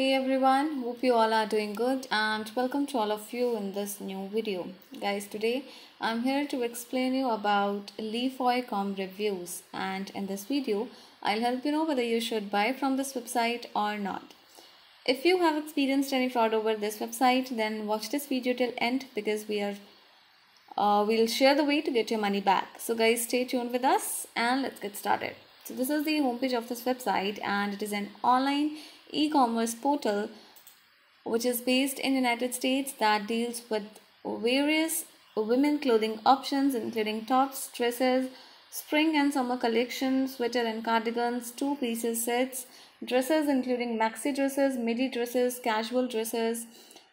hey everyone hope you all are doing good and welcome to all of you in this new video guys today i'm here to explain you about leafoicom reviews and in this video i'll help you know whether you should buy from this website or not if you have experienced any fraud over this website then watch this video till end because we are uh, we'll share the way to get your money back so guys stay tuned with us and let's get started so this is the homepage of this website and it is an online e-commerce portal which is based in United States that deals with various women clothing options including tops, dresses, spring and summer collections, sweater and cardigans, two pieces sets, dresses including maxi dresses, midi dresses, casual dresses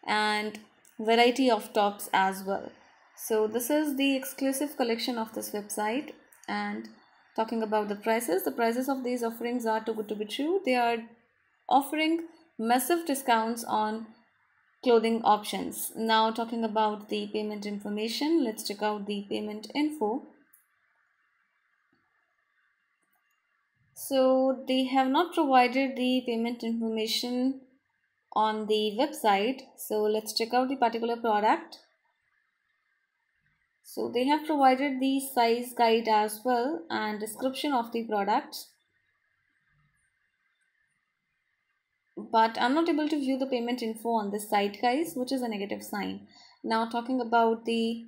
and variety of tops as well. So this is the exclusive collection of this website and talking about the prices the prices of these offerings are too good to be true they are offering massive discounts on clothing options. Now talking about the payment information, let's check out the payment info. So they have not provided the payment information on the website. So let's check out the particular product. So they have provided the size guide as well and description of the product. but I'm not able to view the payment info on this site guys which is a negative sign now talking about the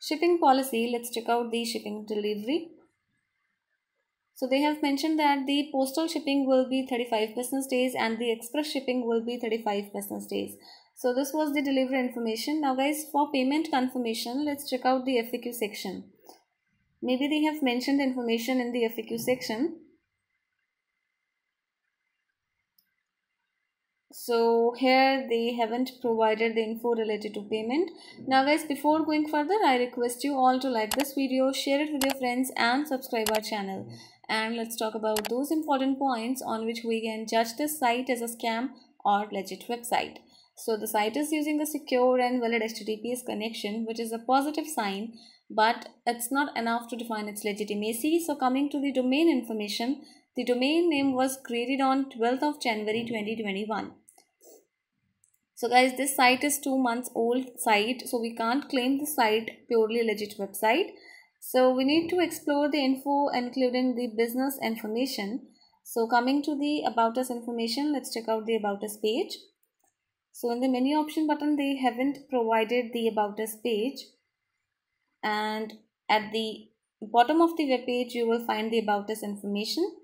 shipping policy let's check out the shipping delivery so they have mentioned that the postal shipping will be 35 business days and the express shipping will be 35 business days so this was the delivery information now guys for payment confirmation let's check out the FAQ section maybe they have mentioned information in the FAQ section so here they haven't provided the info related to payment now guys before going further i request you all to like this video share it with your friends and subscribe our channel and let's talk about those important points on which we can judge this site as a scam or legit website so the site is using a secure and valid https connection which is a positive sign but it's not enough to define its legitimacy so coming to the domain information the domain name was created on 12th of January 2021. So guys, this site is two months old site. So we can't claim the site purely legit website. So we need to explore the info including the business information. So coming to the about us information, let's check out the about us page. So in the menu option button, they haven't provided the about us page. And at the bottom of the web page, you will find the about us information.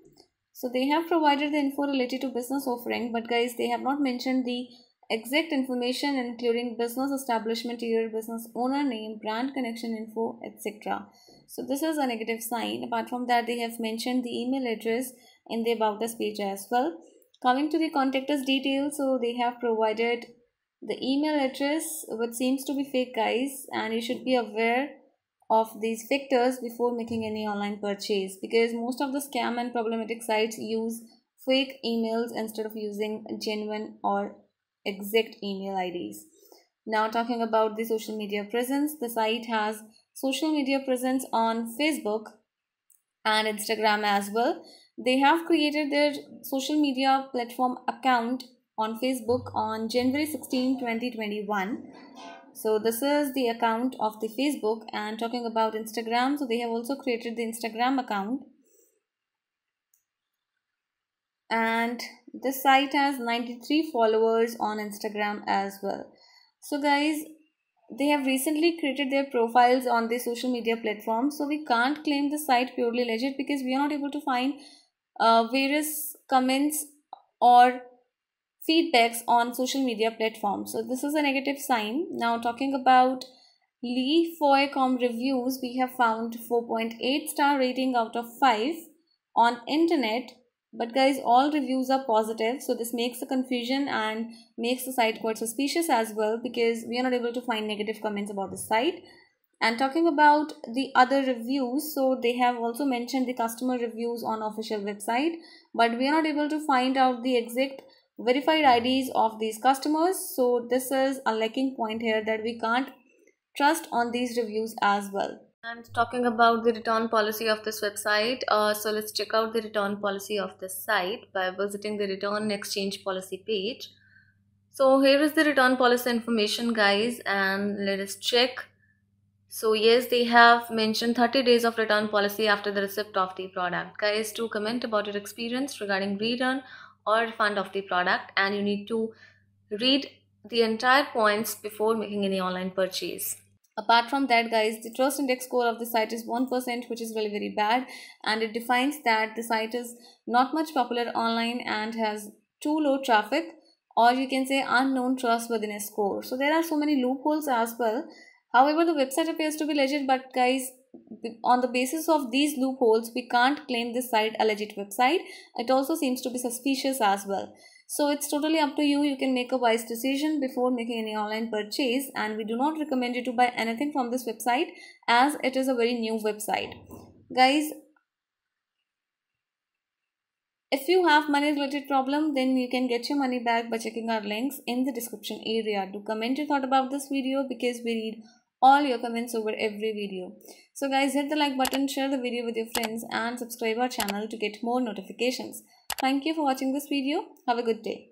So they have provided the info related to business offering, but guys, they have not mentioned the Exact information including business establishment year, business owner name, brand connection info, etc. So this is a negative sign. Apart from that, they have mentioned the email address in the about us page as well. Coming to the contact us details, so they have provided the email address which seems to be fake guys and you should be aware of these factors before making any online purchase because most of the scam and problematic sites use fake emails instead of using genuine or exact email IDs. Now talking about the social media presence, the site has social media presence on Facebook and Instagram as well. They have created their social media platform account on Facebook on January 16, 2021. So this is the account of the Facebook and talking about Instagram. So they have also created the Instagram account and this site has 93 followers on Instagram as well. So guys, they have recently created their profiles on the social media platform. So we can't claim the site purely legit because we are not able to find uh, various comments or feedbacks on social media platforms. So this is a negative sign. Now talking about Lee Foycom reviews, we have found 4.8 star rating out of 5 on internet but guys all reviews are positive so this makes the confusion and makes the site quite suspicious as well because we are not able to find negative comments about the site and talking about the other reviews so they have also mentioned the customer reviews on official website but we are not able to find out the exact verified ids of these customers so this is a lacking point here that we can't trust on these reviews as well I'm talking about the return policy of this website. Uh, so let's check out the return policy of this site by visiting the return exchange policy page. So here is the return policy information guys and let us check. So yes, they have mentioned 30 days of return policy after the receipt of the product. Guys, to comment about your experience regarding return or refund of the product and you need to read the entire points before making any online purchase apart from that guys the trust index score of the site is 1% which is really very bad and it defines that the site is not much popular online and has too low traffic or you can say unknown trustworthiness score so there are so many loopholes as well however the website appears to be legit but guys on the basis of these loopholes we can't claim this site a legit website it also seems to be suspicious as well so it's totally up to you. You can make a wise decision before making any online purchase and we do not recommend you to buy anything from this website as it is a very new website. Guys, if you have money related problem then you can get your money back by checking our links in the description area. Do comment your thought about this video because we read all your comments over every video. So guys hit the like button, share the video with your friends and subscribe our channel to get more notifications. Thank you for watching this video. Have a good day.